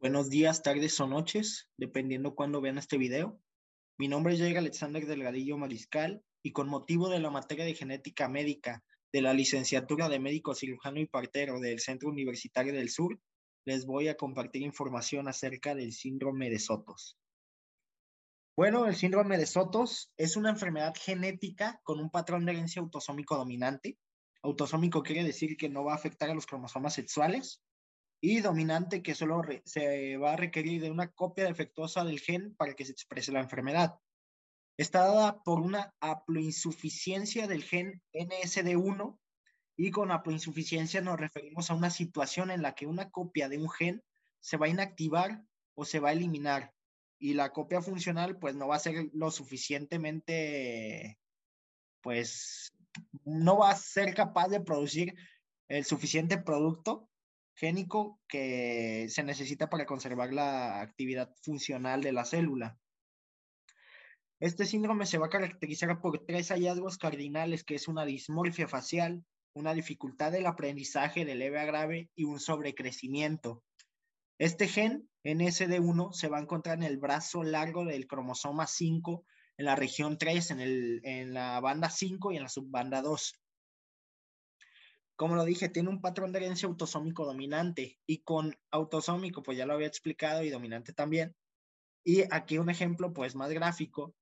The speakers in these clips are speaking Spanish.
Buenos días, tardes o noches, dependiendo cuándo vean este video. Mi nombre es Jair Alexander Delgadillo Mariscal y con motivo de la materia de genética médica de la licenciatura de médico cirujano y partero del Centro Universitario del Sur, les voy a compartir información acerca del síndrome de Sotos. Bueno, el síndrome de Sotos es una enfermedad genética con un patrón de herencia autosómico dominante. Autosómico quiere decir que no va a afectar a los cromosomas sexuales y dominante que solo se va a requerir de una copia defectuosa del gen para que se exprese la enfermedad. Está dada por una haploinsuficiencia del gen NSD1 y con haploinsuficiencia nos referimos a una situación en la que una copia de un gen se va a inactivar o se va a eliminar y la copia funcional pues no va a ser lo suficientemente pues no va a ser capaz de producir el suficiente producto génico que se necesita para conservar la actividad funcional de la célula. Este síndrome se va a caracterizar por tres hallazgos cardinales, que es una dismorfia facial, una dificultad del aprendizaje de leve a grave y un sobrecrecimiento. Este gen, NSD1, se va a encontrar en el brazo largo del cromosoma 5, en la región 3, en, en la banda 5 y en la subbanda 2 como lo dije, tiene un patrón de herencia autosómico dominante y con autosómico, pues ya lo había explicado y dominante también. Y aquí un ejemplo, pues más gráfico,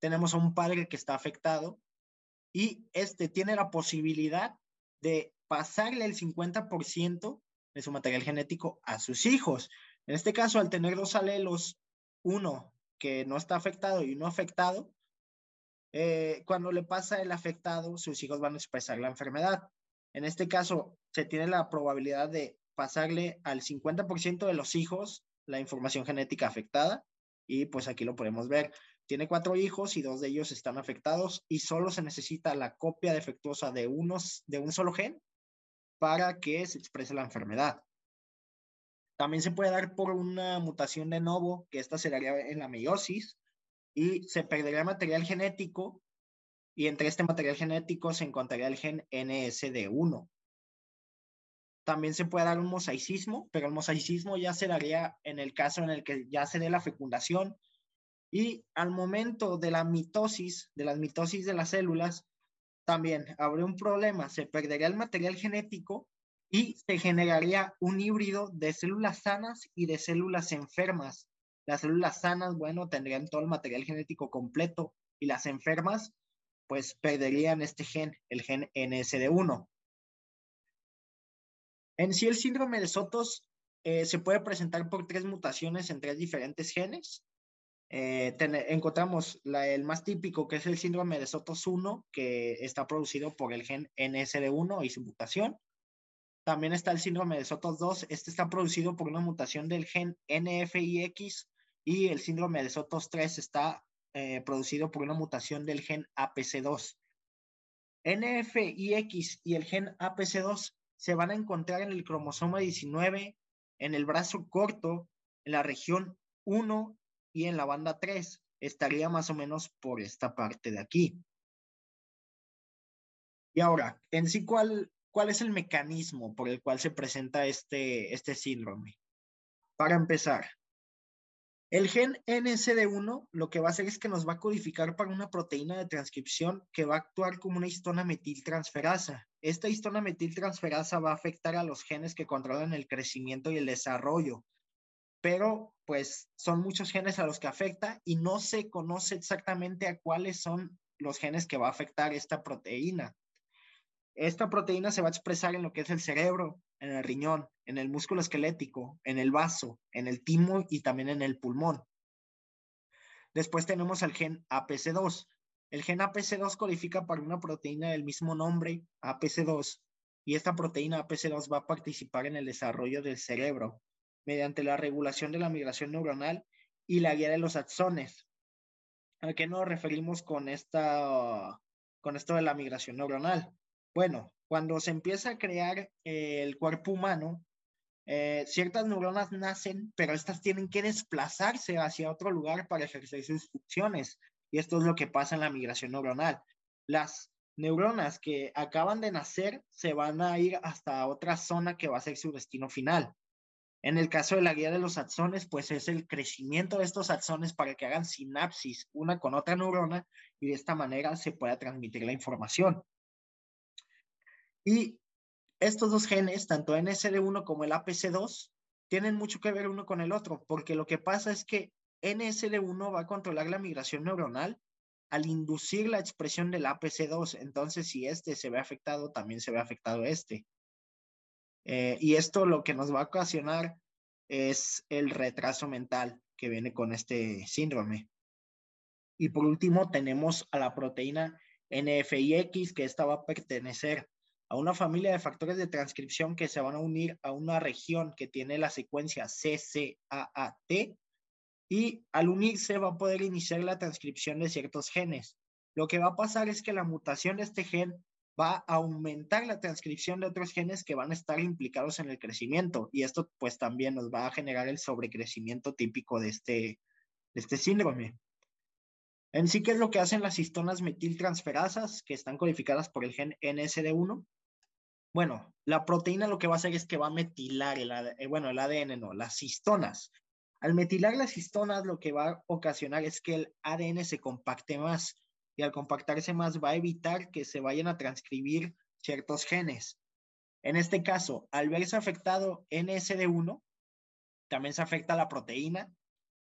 tenemos a un padre que está afectado y este tiene la posibilidad de pasarle el 50% de su material genético a sus hijos. En este caso, al tener dos alelos, uno que no está afectado y uno afectado, eh, cuando le pasa el afectado, sus hijos van a expresar la enfermedad. En este caso, se tiene la probabilidad de pasarle al 50% de los hijos la información genética afectada y pues aquí lo podemos ver. Tiene cuatro hijos y dos de ellos están afectados y solo se necesita la copia defectuosa de, unos, de un solo gen para que se exprese la enfermedad. También se puede dar por una mutación de novo, que esta se daría en la meiosis, y se perdería material genético y entre este material genético se encontraría el gen NSD1. También se puede dar un mosaicismo, pero el mosaicismo ya se daría en el caso en el que ya se dé la fecundación y al momento de la mitosis, de las mitosis de las células, también habría un problema, se perdería el material genético y se generaría un híbrido de células sanas y de células enfermas. Las células sanas, bueno, tendrían todo el material genético completo y las enfermas pues perderían este gen, el gen NSD1. En sí, el síndrome de Sotos eh, se puede presentar por tres mutaciones en tres diferentes genes. Eh, encontramos el más típico, que es el síndrome de Sotos 1, que está producido por el gen NSD1 y su mutación. También está el síndrome de Sotos 2, este está producido por una mutación del gen NFIX y el síndrome de Sotos 3 está eh, producido por una mutación del gen APC2. NFIX y el gen APC2 se van a encontrar en el cromosoma 19, en el brazo corto, en la región 1 y en la banda 3. Estaría más o menos por esta parte de aquí. Y ahora, en sí, ¿cuál, cuál es el mecanismo por el cual se presenta este, este síndrome? Para empezar, el gen NSD1 lo que va a hacer es que nos va a codificar para una proteína de transcripción que va a actuar como una histona metiltransferasa. Esta histona metiltransferasa va a afectar a los genes que controlan el crecimiento y el desarrollo, pero pues son muchos genes a los que afecta y no se conoce exactamente a cuáles son los genes que va a afectar esta proteína. Esta proteína se va a expresar en lo que es el cerebro, en el riñón, en el músculo esquelético, en el vaso, en el timo y también en el pulmón. Después tenemos el gen APC2. El gen APC2 codifica para una proteína del mismo nombre, APC2, y esta proteína APC2 va a participar en el desarrollo del cerebro mediante la regulación de la migración neuronal y la guía de los axones. ¿A qué nos referimos con, esta, con esto de la migración neuronal? Bueno, cuando se empieza a crear eh, el cuerpo humano, eh, ciertas neuronas nacen, pero estas tienen que desplazarse hacia otro lugar para ejercer sus funciones. Y esto es lo que pasa en la migración neuronal. Las neuronas que acaban de nacer se van a ir hasta otra zona que va a ser su destino final. En el caso de la guía de los axones, pues es el crecimiento de estos axones para que hagan sinapsis una con otra neurona y de esta manera se pueda transmitir la información. Y estos dos genes, tanto el NSL1 como el APC2, tienen mucho que ver uno con el otro, porque lo que pasa es que NSL1 va a controlar la migración neuronal al inducir la expresión del APC2. Entonces, si este se ve afectado, también se ve afectado este. Eh, y esto lo que nos va a ocasionar es el retraso mental que viene con este síndrome. Y por último, tenemos a la proteína NFIX, que esta va a pertenecer a una familia de factores de transcripción que se van a unir a una región que tiene la secuencia CCAAT y al unirse va a poder iniciar la transcripción de ciertos genes. Lo que va a pasar es que la mutación de este gen va a aumentar la transcripción de otros genes que van a estar implicados en el crecimiento y esto pues también nos va a generar el sobrecrecimiento típico de este, de este síndrome. En sí, ¿qué es lo que hacen las histonas metiltransferasas que están codificadas por el gen NSD1? Bueno, la proteína lo que va a hacer es que va a metilar el, eh, bueno, el ADN, no, las histonas. Al metilar las histonas lo que va a ocasionar es que el ADN se compacte más y al compactarse más va a evitar que se vayan a transcribir ciertos genes. En este caso, al verse afectado NSD1, también se afecta la proteína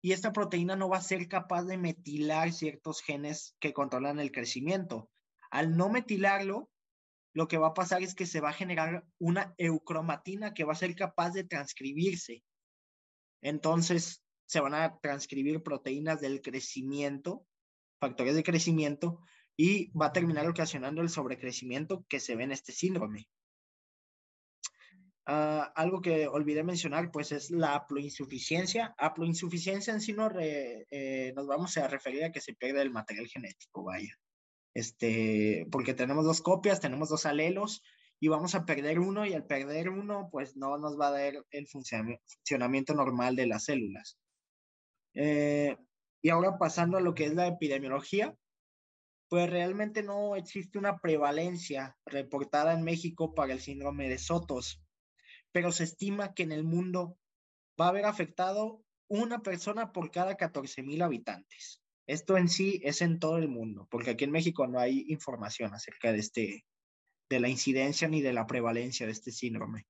y esta proteína no va a ser capaz de metilar ciertos genes que controlan el crecimiento. Al no metilarlo, lo que va a pasar es que se va a generar una eucromatina que va a ser capaz de transcribirse. Entonces, se van a transcribir proteínas del crecimiento, factores de crecimiento, y va a terminar ocasionando el sobrecrecimiento que se ve en este síndrome. Ah, algo que olvidé mencionar, pues es la aploinsuficiencia. Aploinsuficiencia en sí no eh, nos vamos a referir a que se pierde el material genético, vaya. Este, porque tenemos dos copias, tenemos dos alelos y vamos a perder uno y al perder uno, pues no nos va a dar el funcionamiento normal de las células. Eh, y ahora pasando a lo que es la epidemiología, pues realmente no existe una prevalencia reportada en México para el síndrome de Sotos, pero se estima que en el mundo va a haber afectado una persona por cada mil habitantes. Esto en sí es en todo el mundo, porque aquí en México no hay información acerca de este de la incidencia ni de la prevalencia de este síndrome.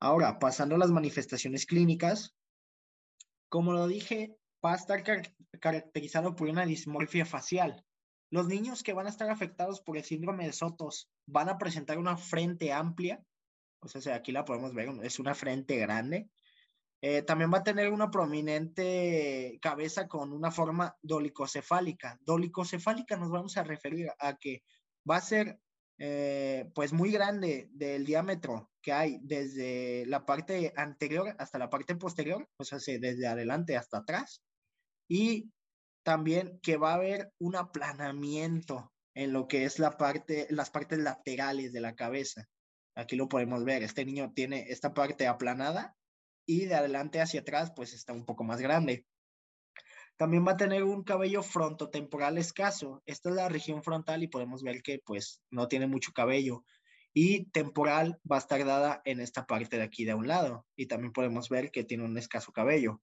Ahora, pasando a las manifestaciones clínicas, como lo dije, va a estar caracterizado por una dismorfia facial. Los niños que van a estar afectados por el síndrome de Sotos van a presentar una frente amplia, o sea, aquí la podemos ver, es una frente grande. Eh, también va a tener una prominente cabeza con una forma dolicocefálica. Dolicocefálica nos vamos a referir a que va a ser eh, pues muy grande del diámetro que hay desde la parte anterior hasta la parte posterior, o sea, desde adelante hasta atrás. Y también que va a haber un aplanamiento en lo que es la parte, las partes laterales de la cabeza. Aquí lo podemos ver, este niño tiene esta parte aplanada y de adelante hacia atrás pues está un poco más grande. También va a tener un cabello frontotemporal escaso. Esta es la región frontal y podemos ver que pues no tiene mucho cabello. Y temporal va a estar dada en esta parte de aquí de un lado. Y también podemos ver que tiene un escaso cabello.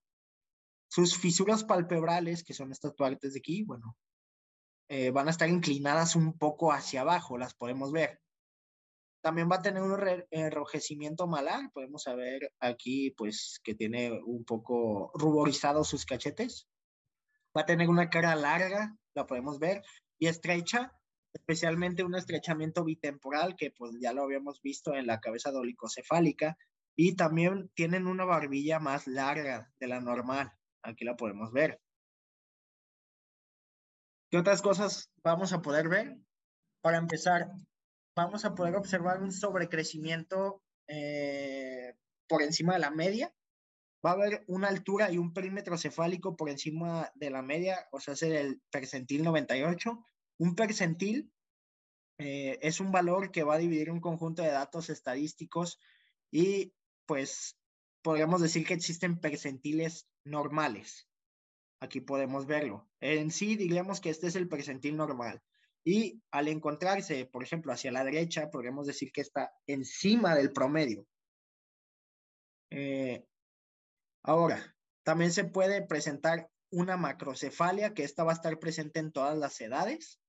Sus fisuras palpebrales, que son estas partes de aquí, bueno, eh, van a estar inclinadas un poco hacia abajo, las podemos ver. También va a tener un enrojecimiento malar, podemos ver aquí pues que tiene un poco ruborizado sus cachetes. Va a tener una cara larga, la podemos ver, y estrecha, especialmente un estrechamiento bitemporal que pues ya lo habíamos visto en la cabeza dolicocefálica y también tienen una barbilla más larga de la normal. Aquí la podemos ver. ¿Qué otras cosas vamos a poder ver? Para empezar, vamos a poder observar un sobrecrecimiento eh, por encima de la media. Va a haber una altura y un perímetro cefálico por encima de la media, o sea, es el percentil 98. Un percentil eh, es un valor que va a dividir un conjunto de datos estadísticos y pues podríamos decir que existen percentiles normales. Aquí podemos verlo. En sí, diríamos que este es el percentil normal y al encontrarse, por ejemplo, hacia la derecha, podríamos decir que está encima del promedio. Eh, ahora, también se puede presentar una macrocefalia, que esta va a estar presente en todas las edades.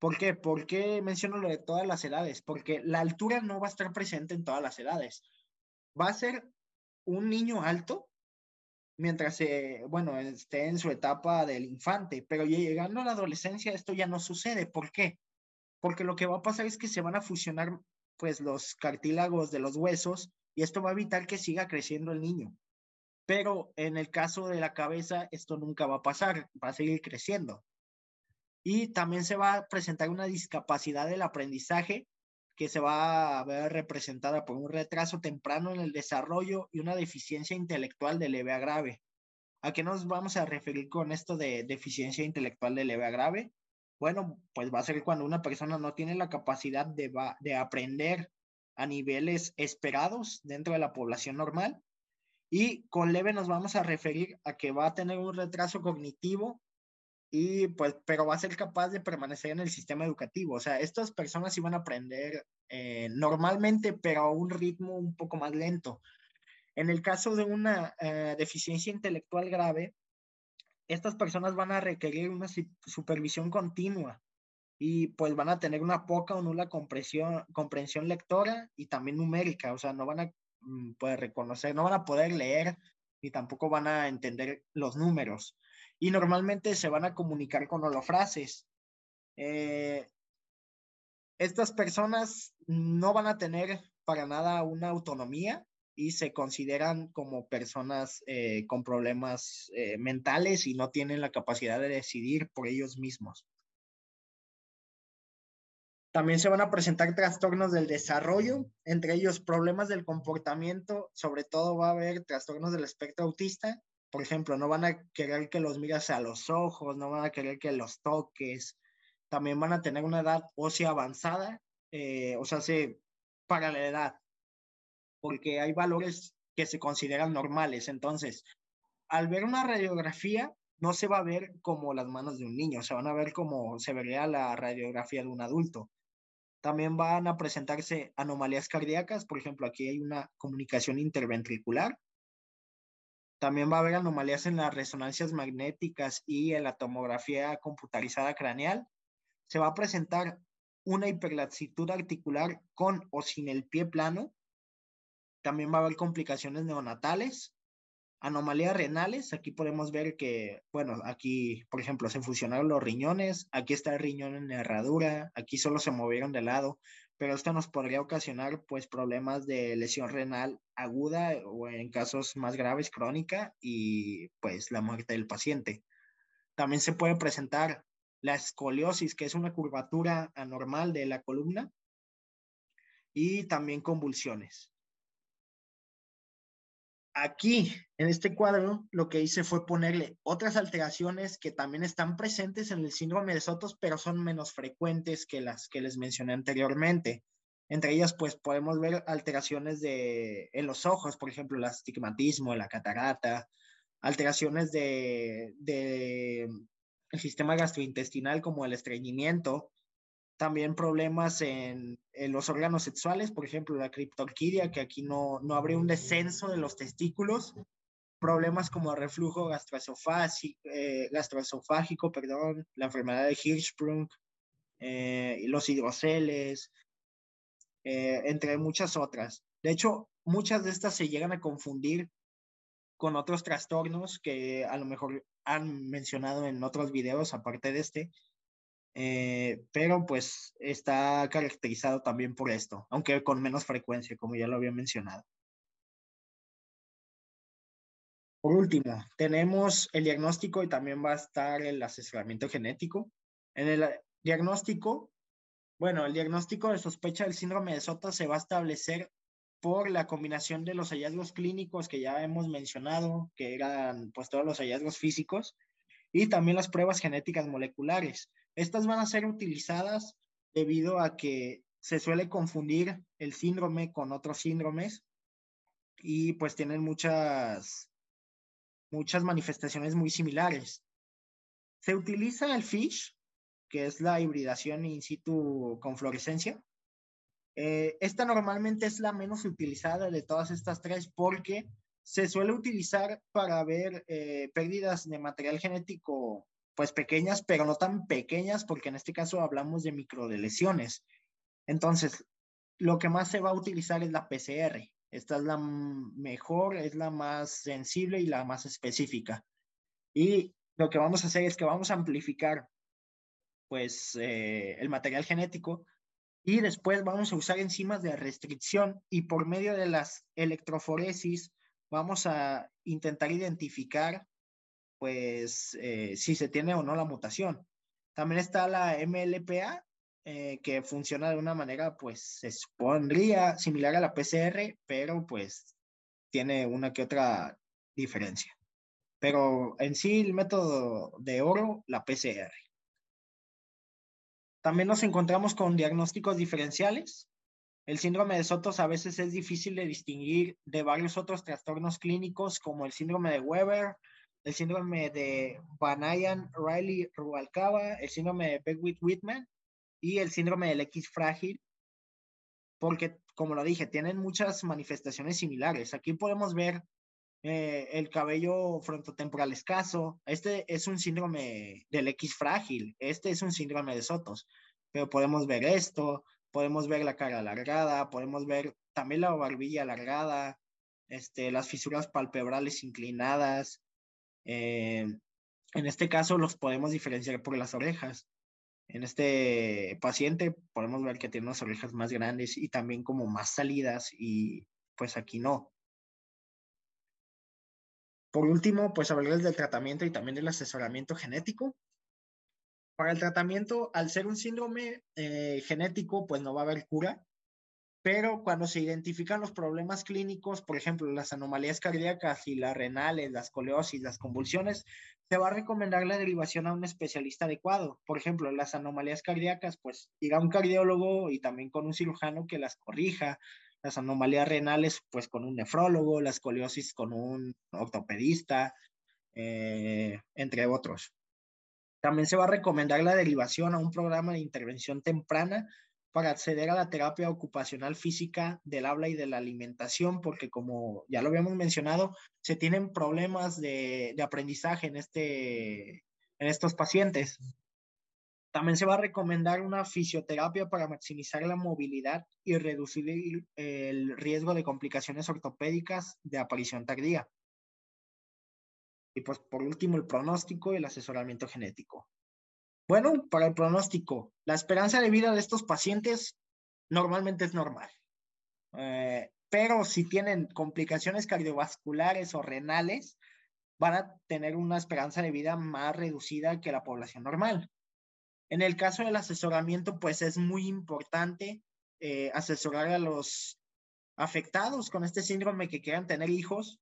¿Por qué? ¿Por qué menciono lo de todas las edades? Porque la altura no va a estar presente en todas las edades. Va a ser un niño alto mientras, eh, bueno, esté en su etapa del infante, pero llegando a la adolescencia esto ya no sucede. ¿Por qué? Porque lo que va a pasar es que se van a fusionar pues los cartílagos de los huesos y esto va a evitar que siga creciendo el niño. Pero en el caso de la cabeza esto nunca va a pasar, va a seguir creciendo. Y también se va a presentar una discapacidad del aprendizaje que se va a ver representada por un retraso temprano en el desarrollo y una deficiencia intelectual de leve a grave. ¿A qué nos vamos a referir con esto de deficiencia intelectual de leve a grave? Bueno, pues va a ser cuando una persona no tiene la capacidad de, de aprender a niveles esperados dentro de la población normal. Y con leve nos vamos a referir a que va a tener un retraso cognitivo y pues, pero va a ser capaz de permanecer en el sistema educativo. O sea, estas personas van a aprender eh, normalmente, pero a un ritmo un poco más lento. En el caso de una eh, deficiencia intelectual grave, estas personas van a requerir una supervisión continua y pues van a tener una poca o nula comprensión, lectora y también numérica, o sea, no van a mm, poder reconocer, no van a poder leer y tampoco van a entender los números y normalmente se van a comunicar con holofrases. Eh, estas personas no van a tener para nada una autonomía y se consideran como personas eh, con problemas eh, mentales y no tienen la capacidad de decidir por ellos mismos. También se van a presentar trastornos del desarrollo, entre ellos problemas del comportamiento, sobre todo va a haber trastornos del espectro autista por ejemplo, no van a querer que los miras a los ojos, no van a querer que los toques, también van a tener una edad ósea avanzada, eh, o sea, se, para la edad, porque hay valores que se consideran normales. Entonces, al ver una radiografía, no se va a ver como las manos de un niño, se van a ver como se vería la radiografía de un adulto. También van a presentarse anomalías cardíacas, por ejemplo, aquí hay una comunicación interventricular, también va a haber anomalías en las resonancias magnéticas y en la tomografía computarizada craneal. Se va a presentar una hiperlaxitud articular con o sin el pie plano. También va a haber complicaciones neonatales, anomalías renales. Aquí podemos ver que, bueno, aquí, por ejemplo, se fusionaron los riñones, aquí está el riñón en herradura, aquí solo se movieron de lado pero esto nos podría ocasionar pues problemas de lesión renal aguda o en casos más graves crónica y pues la muerte del paciente. También se puede presentar la escoliosis, que es una curvatura anormal de la columna, y también convulsiones aquí, en este cuadro, lo que hice fue ponerle otras alteraciones que también están presentes en el síndrome de Sotos, pero son menos frecuentes que las que les mencioné anteriormente. Entre ellas, pues podemos ver alteraciones de, en los ojos, por ejemplo, el astigmatismo, la catarata, alteraciones de, de sistema gastrointestinal como el estreñimiento, también problemas en, los órganos sexuales, por ejemplo, la criptorquidia, que aquí no, no habría un descenso de los testículos, problemas como el reflujo gastroesofágico, eh, gastroesofágico perdón, la enfermedad de Hirschsprung, eh, los hidroceles, eh, entre muchas otras. De hecho, muchas de estas se llegan a confundir con otros trastornos que a lo mejor han mencionado en otros videos aparte de este, eh, pero pues está caracterizado también por esto, aunque con menos frecuencia, como ya lo había mencionado. Por último, tenemos el diagnóstico y también va a estar el asesoramiento genético. En el eh, diagnóstico, bueno, el diagnóstico de sospecha del síndrome de Sota se va a establecer por la combinación de los hallazgos clínicos que ya hemos mencionado, que eran pues todos los hallazgos físicos, y también las pruebas genéticas moleculares, estas van a ser utilizadas debido a que se suele confundir el síndrome con otros síndromes y pues tienen muchas, muchas manifestaciones muy similares. Se utiliza el FISH, que es la hibridación in situ con fluorescencia. Eh, esta normalmente es la menos utilizada de todas estas tres porque se suele utilizar para ver eh, pérdidas de material genético pues pequeñas, pero no tan pequeñas, porque en este caso hablamos de microdelesiones. Entonces, lo que más se va a utilizar es la PCR. Esta es la mejor, es la más sensible y la más específica. Y lo que vamos a hacer es que vamos a amplificar pues eh, el material genético y después vamos a usar enzimas de restricción y por medio de las electroforesis vamos a intentar identificar pues eh, si se tiene o no la mutación. También está la MLPA, eh, que funciona de una manera, pues se supondría similar a la PCR, pero pues tiene una que otra diferencia. Pero en sí el método de oro, la PCR. También nos encontramos con diagnósticos diferenciales. El síndrome de Sotos a veces es difícil de distinguir de varios otros trastornos clínicos como el síndrome de Weber, el síndrome de Vanayan Riley Rubalcaba, el síndrome de Beckwith Whitman y el síndrome del X frágil, porque, como lo dije, tienen muchas manifestaciones similares. Aquí podemos ver eh, el cabello frontotemporal escaso. Este es un síndrome del X frágil, este es un síndrome de Sotos, pero podemos ver esto, podemos ver la cara alargada, podemos ver también la barbilla alargada, este, las fisuras palpebrales inclinadas, eh, en este caso los podemos diferenciar por las orejas. En este paciente podemos ver que tiene unas orejas más grandes y también como más salidas y pues aquí no. Por último, pues hablarles del tratamiento y también del asesoramiento genético. Para el tratamiento, al ser un síndrome eh, genético, pues no va a haber cura pero cuando se identifican los problemas clínicos, por ejemplo, las anomalías cardíacas y las renales, las escoliosis, las convulsiones, se va a recomendar la derivación a un especialista adecuado. Por ejemplo, las anomalías cardíacas, pues ir a un cardiólogo y también con un cirujano que las corrija. Las anomalías renales, pues con un nefrólogo, la escoliosis con un ortopedista, eh, entre otros. También se va a recomendar la derivación a un programa de intervención temprana para acceder a la terapia ocupacional física del habla y de la alimentación, porque como ya lo habíamos mencionado, se tienen problemas de, aprendizaje en, este, en estos pacientes. También se va a recomendar una fisioterapia para maximizar la movilidad y reducir el, riesgo de complicaciones ortopédicas de aparición tardía. Y pues por último, el pronóstico y el asesoramiento genético. Bueno, para el pronóstico, la esperanza de vida de estos pacientes normalmente es normal, eh, pero si tienen complicaciones cardiovasculares o renales, van a tener una esperanza de vida más reducida que la población normal. En el caso del asesoramiento, pues es muy importante eh, asesorar a los afectados con este síndrome que quieran tener hijos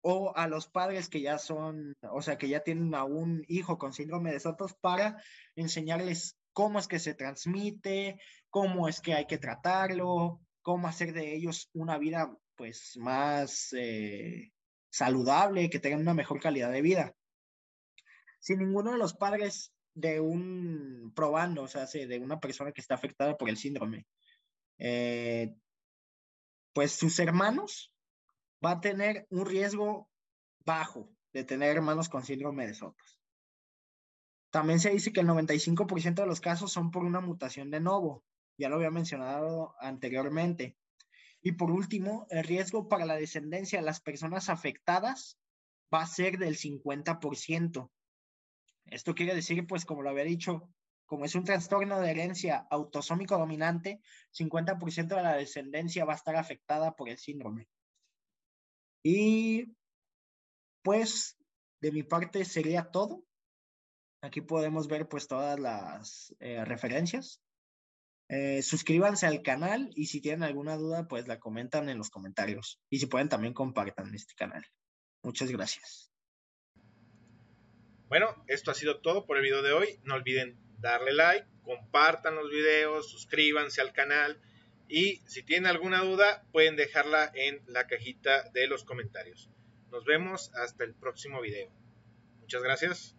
o a los padres que ya son, o sea, que ya tienen a un hijo con síndrome de Sotos para enseñarles cómo es que se transmite, cómo es que hay que tratarlo, cómo hacer de ellos una vida pues más eh, saludable, que tengan una mejor calidad de vida. Si ninguno de los padres de un probando, o sea, de una persona que está afectada por el síndrome, eh, pues sus hermanos va a tener un riesgo bajo de tener hermanos con síndrome de Sotos. También se dice que el 95% de los casos son por una mutación de novo, ya lo había mencionado anteriormente. Y por último, el riesgo para la descendencia de las personas afectadas va a ser del 50%. Esto quiere decir, pues como lo había dicho, como es un trastorno de herencia autosómico dominante, 50% de la descendencia va a estar afectada por el síndrome. Y pues de mi parte sería todo. Aquí podemos ver pues todas las eh, referencias. Eh, suscríbanse al canal y si tienen alguna duda pues la comentan en los comentarios. Y si pueden también compartan este canal. Muchas gracias. Bueno, esto ha sido todo por el video de hoy. No olviden darle like, compartan los videos, suscríbanse al canal. Y si tienen alguna duda, pueden dejarla en la cajita de los comentarios. Nos vemos hasta el próximo video. Muchas gracias.